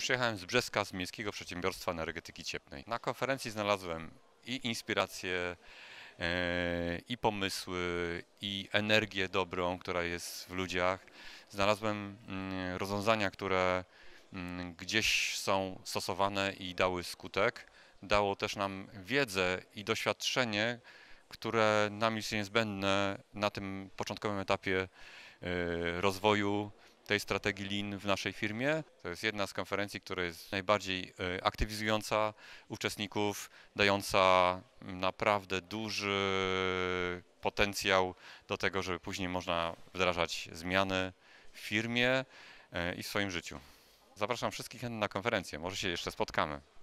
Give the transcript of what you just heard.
Przyjechałem z Brzeska, z Miejskiego Przedsiębiorstwa Energetyki Cieplnej. Na konferencji znalazłem i inspiracje, e, i pomysły, i energię dobrą, która jest w ludziach. Znalazłem mm, rozwiązania, które mm, gdzieś są stosowane i dały skutek. Dało też nam wiedzę i doświadczenie, które nam jest niezbędne na tym początkowym etapie e, rozwoju tej strategii Lean w naszej firmie. To jest jedna z konferencji, która jest najbardziej e, aktywizująca uczestników, dająca naprawdę duży potencjał do tego, żeby później można wdrażać zmiany w firmie e, i w swoim życiu. Zapraszam wszystkich na konferencję, może się jeszcze spotkamy.